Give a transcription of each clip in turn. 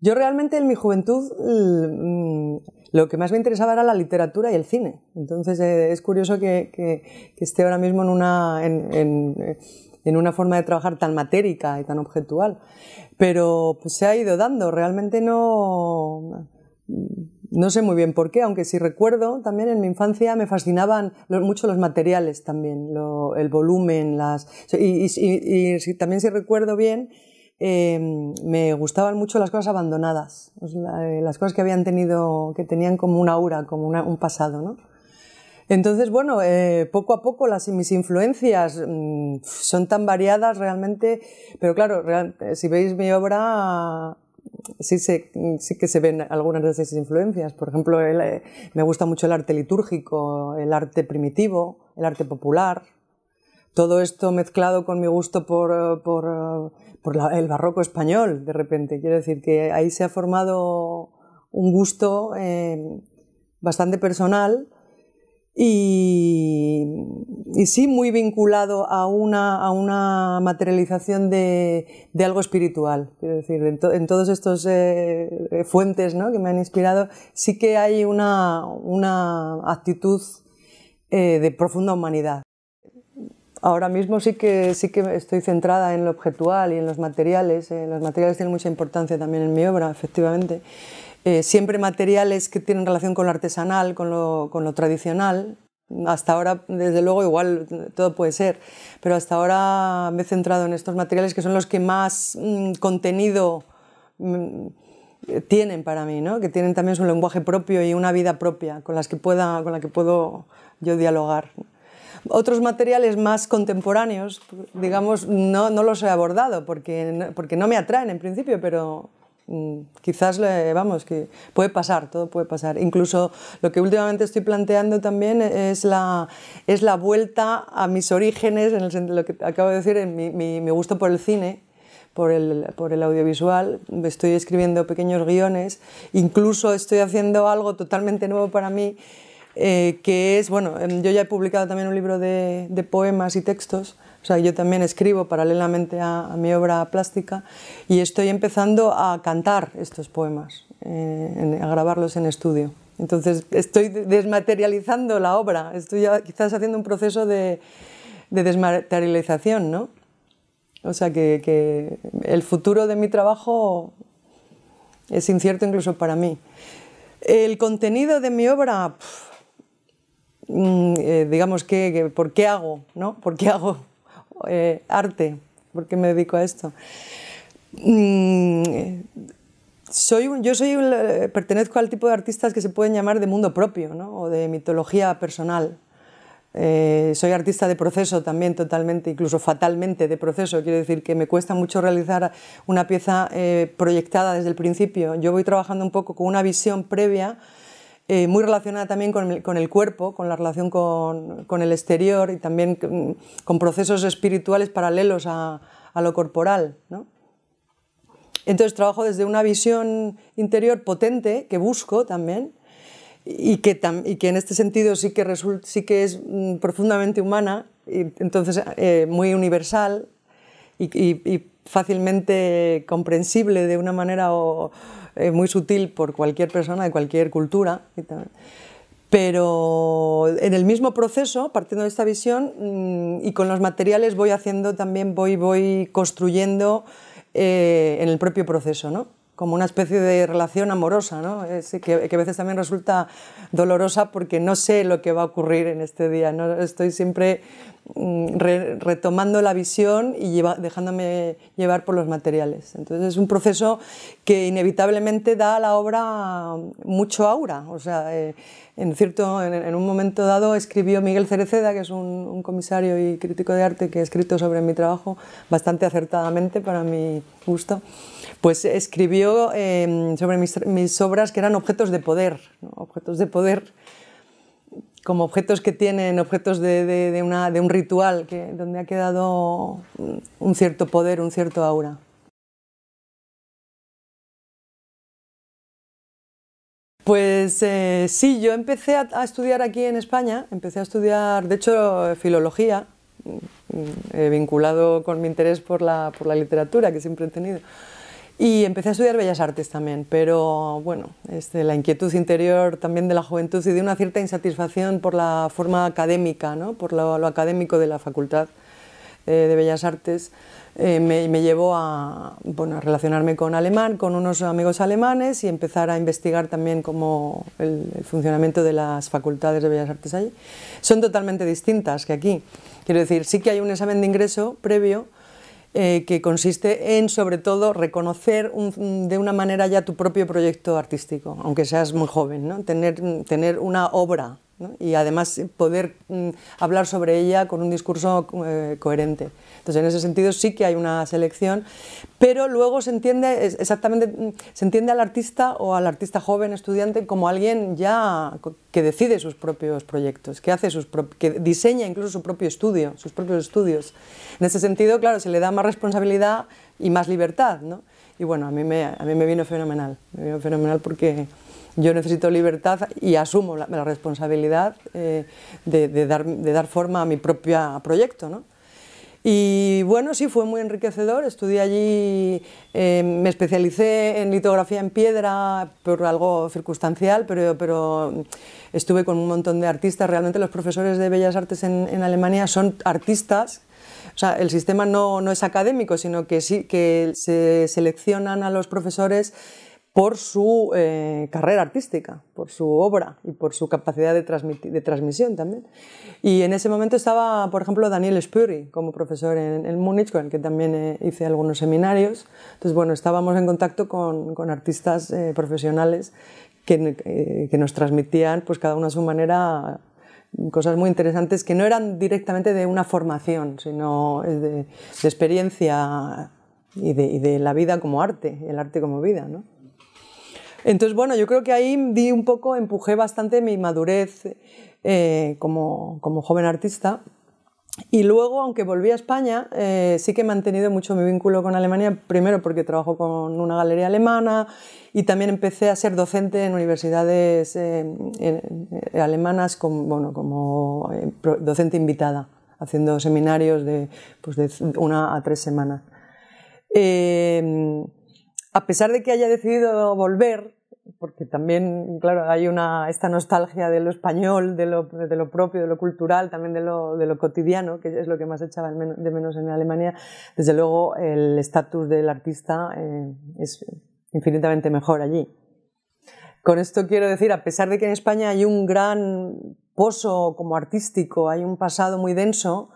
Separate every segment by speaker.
Speaker 1: Yo realmente en mi juventud mm, lo que más me interesaba era la literatura y el cine. Entonces eh, es curioso que, esté ahora mismo en una, en, una forma de trabajar tan matérica y tan objetual. Pero pues, se ha ido dando. Realmente no, no sé muy bien por qué, aunque si recuerdo también en mi infancia me fascinaban mucho los materiales también, el volumen, las... Y, también si recuerdo bien Em, me gustaban mucho las cosas abandonadas, eh, las cosas que habían tenido, que tenían como un aura, como un pasado, ¿no? Entonces, bueno, eh, poco a poco las, mis influencias mm, son tan variadas realmente, pero claro, eh, si veis mi obra, sí, que se ven algunas de esas influencias. Por ejemplo, me gusta mucho el arte litúrgico, el arte primitivo, el arte popular, todo esto mezclado con mi gusto por, eh, eh, el barroco español, de repente. Quiero decir que ahí se ha formado un gusto eh, bastante personal y, sí muy vinculado a una, a una materialización de, algo espiritual. decir, en, todos estos fuentes que me han inspirado, sí que hay una, actitud de profunda humanidad. Ahora mismo sí que, sí que estoy centrada en lo objetual y en los materiales. Eh, los materiales tienen mucha importancia también en mi obra, efectivamente. Eh, siempre materiales que tienen relación con lo artesanal, con lo, tradicional, hasta ahora, desde luego, igual todo puede ser, pero hasta ahora me he centrado en estos materiales que son los que más mm, contenido mm, eh, tienen para mí, ¿no? que tienen también su lenguaje propio y una vida propia con, las que pueda, con la que puedo yo dialogar. Otros materiales más contemporáneos, digamos, no, los he abordado porque, porque no me atraen en principio, pero mm, quizás, vamos, que puede pasar, todo puede pasar. Incluso lo que últimamente estoy planteando también es la, es la vuelta a mis orígenes, en lo que acabo de decir, en mi, mi gusto por el cine, por el, por el, audiovisual, estoy escribiendo pequeños guiones, incluso estoy haciendo algo totalmente nuevo para mí eh, que es, bueno, em, yo ya he publicado también un libro de, poemas y textos, o sea, yo también escribo paralelamente a, mi obra plástica y estoy empezando a cantar estos poemas, eh, a grabarlos en estudio. Entonces, estoy desmaterializando la obra, estoy quizás haciendo un proceso de, desmaterialización, ¿no? O sea, que, el futuro de mi trabajo es incierto incluso para mí. El contenido de mi obra... Mm, eh, digamos, que, ¿por qué hago? ¿no? ¿Por qué hago eh, arte? ¿Por qué me dedico a esto? Mm, soy yo soy eh, pertenezco al tipo de artistas que se pueden llamar de mundo propio ¿no? o de mitología personal. soy artista de proceso también totalmente, incluso fatalmente de proceso. Quiero decir que me cuesta mucho realizar una pieza proyectada desde el principio. Yo voy trabajando un poco con una visión previa eh, muy relacionada también con el, cuerpo, con la relación con, el exterior y también con, procesos espirituales paralelos a, lo corporal. ¿no? Entonces trabajo desde una visión interior potente que busco también y que, y que en este sentido sí que, sí que es mm, profundamente humana y entonces eh, muy universal y, y, fácilmente comprensible de una manera o, eh, muy sutil por cualquier persona de cualquier cultura. Pero en el mismo proceso, partiendo de esta visión mm, y con los materiales voy haciendo también, voy, voy construyendo eh, en el propio proceso, ¿no? como una especie de relación amorosa, que, a veces también resulta dolorosa porque no sé lo que va a ocurrir en este día, Estoy siempre mm, retomando la visión y dejándome llevar por los materiales. Entonces es un proceso que inevitablemente da a la obra mucho aura, o sea, eh, en, cierto, en, un momento dado escribió Miguel Cereceda, que es un, comisario y crítico de arte que ha escrito sobre mi trabajo bastante acertadamente para mí, Justo, pues escribió em, sobre mis, obras que eran objetos de poder, objetos de poder como objetos que tienen, objetos de, un ritual, donde ha quedado un cierto poder, un cierto aura. Pues eh, sí, yo empecé a, estudiar aquí en España, empecé a estudiar, de hecho, filología he eh, vinculado con mi interés por la, literatura que siempre he tenido. Y empecé a estudiar Bellas Artes también, pero bueno, este, la inquietud interior también de la juventud y de una cierta insatisfacción por la forma académica, ¿no? por lo académico de la facultad, eh, de Bellas Artes eh, me, llevó a, relacionarme con alemán, con unos amigos alemanes y empezar a investigar también cómo el, funcionamiento de las facultades de Bellas Artes allí. Son totalmente distintas que aquí. Quiero decir, sí que hay un examen de ingreso previo eh, que consiste en, sobre todo, reconocer de una manera ya tu propio proyecto artístico, aunque seas muy joven, ¿no? tener una obra y además eh, poder mm, hablar sobre ella con un discurso eh, coherente. Entonces, en ese sentido sí que hay una selección, pero luego se entiende exactamente, mm, se entiende al artista o al artista joven estudiante como alguien ya que decide sus propios proyectos, que hace sus que diseña incluso su propio estudio, sus propios estudios. En ese sentido, claro, se le da más responsabilidad y más libertad, ¿no? Y bueno, a mí me, a mí me vino fenomenal, me vino fenomenal porque yo necesito libertad y asumo la, responsabilidad eh, de, dar, de, dar, forma a mi propio proyecto. ¿no? Y bueno, sí, fue muy enriquecedor. Estudié allí, eh, me especialicé en litografía en piedra por algo circunstancial, pero, pero estuve con un montón de artistas. Realmente los profesores de Bellas Artes en, en Alemania son artistas. O sea, el sistema no, no es académico, sino que sí que se seleccionan a los profesores por su eh, carrera artística, por su obra y por su capacidad de, de, transmisión también. Y en ese momento estaba, por ejemplo, Daniel Spuri como profesor en, Múnich, con el que también eh, hice algunos seminarios. Entonces, bueno, estábamos en contacto con, artistas eh, profesionales que, nos transmitían, pues cada uno a su manera, cosas muy interesantes que no eran directamente de una formación, sino de, experiencia y de, y de, la vida como arte, el arte como vida, ¿no? Entonces, bueno, yo creo que ahí di un poco, empujé bastante mi madurez eh, como, como joven artista. Y luego, aunque volví a España, eh, sí que he mantenido mucho mi vínculo con Alemania, primero porque trabajo con una galería alemana y también empecé a ser docente en universidades eh, alemanas como docente invitada, haciendo seminarios de, pues de, una a tres semanas a pesar de que haya decidido volver, porque también, claro, hay una, esta nostalgia de lo español, de lo, propio, de lo cultural, también de lo, cotidiano, que es lo que más echaba de menos en Alemania. Desde luego, el estatus del artista eh, es infinitamente mejor allí. Con esto quiero decir, a pesar de que en España hay un gran pozo como artístico, hay un pasado muy denso,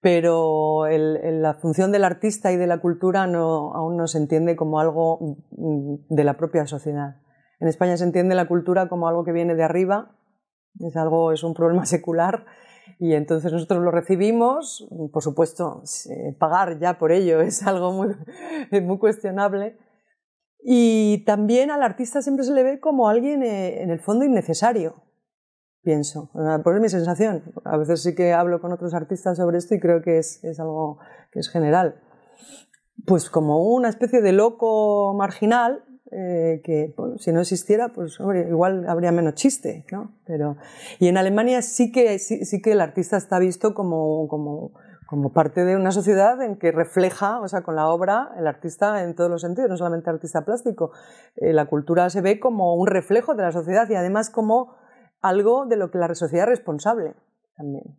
Speaker 1: pero la función del artista y de la cultura aún no se entiende como algo mm, de la propia sociedad. En España se entiende la cultura como algo que viene de arriba, es algo, es un problema secular, y entonces nosotros lo recibimos, por supuesto, pagar ya por ello es algo muy cuestionable. Y también al artista siempre se le ve como alguien eh, en el fondo innecesario, pienso. Por mi sensación. A veces sí que hablo con otros artistas sobre esto y creo que es, es algo que es general. Pues como una especie de loco marginal eh, que si no existiera, pues igual habría menos chiste, ¿no? Pero, y en Alemania sí que, sí, sí que el artista está visto como, como, como, parte de una sociedad en que refleja, o sea, con la obra, el artista en todos los sentidos, no solamente artista plástico. Eh, la cultura se ve como un reflejo de la sociedad y además como algo de lo que la sociedad es responsable también,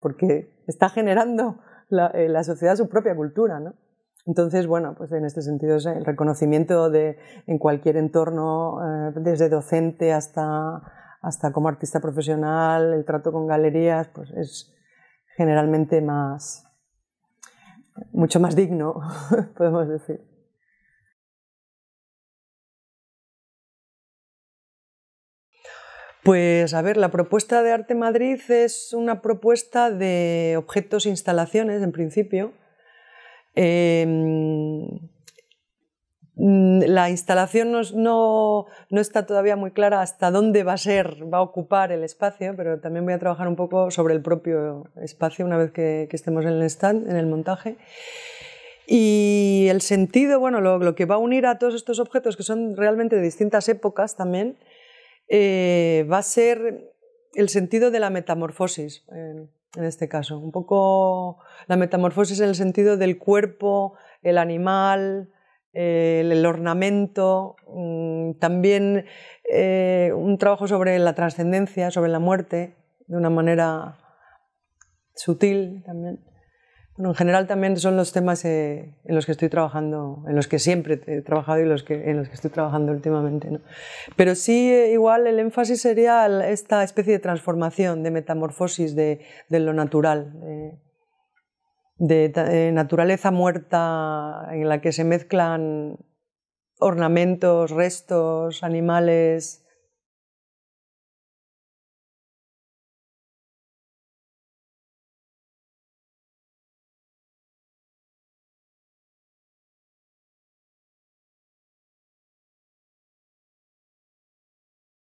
Speaker 1: porque está generando eh, la, sociedad su propia cultura, ¿no? Entonces, bueno, pues en este sentido es el reconocimiento de, en cualquier entorno, eh, desde docente hasta, hasta como artista profesional, el trato con galerías, pues es generalmente más, mucho más digno, podemos decir. Pues a ver, la propuesta de Arte Madrid es una propuesta de objetos, e instalaciones, en principio. Em, mm, la instalación no, está todavía muy clara hasta dónde va a ser, va a ocupar el espacio, pero también voy a trabajar un poco sobre el propio espacio una vez que, estemos en el stand, en el montaje. Y el sentido, bueno, lo que va a unir a todos estos objetos que son realmente de distintas épocas también, eh, va a ser el sentido de la metamorfosis, en, este caso. Un poco la metamorfosis en el sentido del cuerpo, el animal, el, ornamento, mm, también eh, un trabajo sobre la trascendencia, sobre la muerte, de una manera sutil también. Bueno, en general también son los temas eh, en los que estoy trabajando, en los que siempre he trabajado y los que, en los que estoy trabajando últimamente. ¿no? Pero sí, eh, igual el énfasis sería esta especie de transformación, de metamorfosis de, de lo natural, de eh, naturaleza muerta en la que se mezclan ornamentos, restos, animales,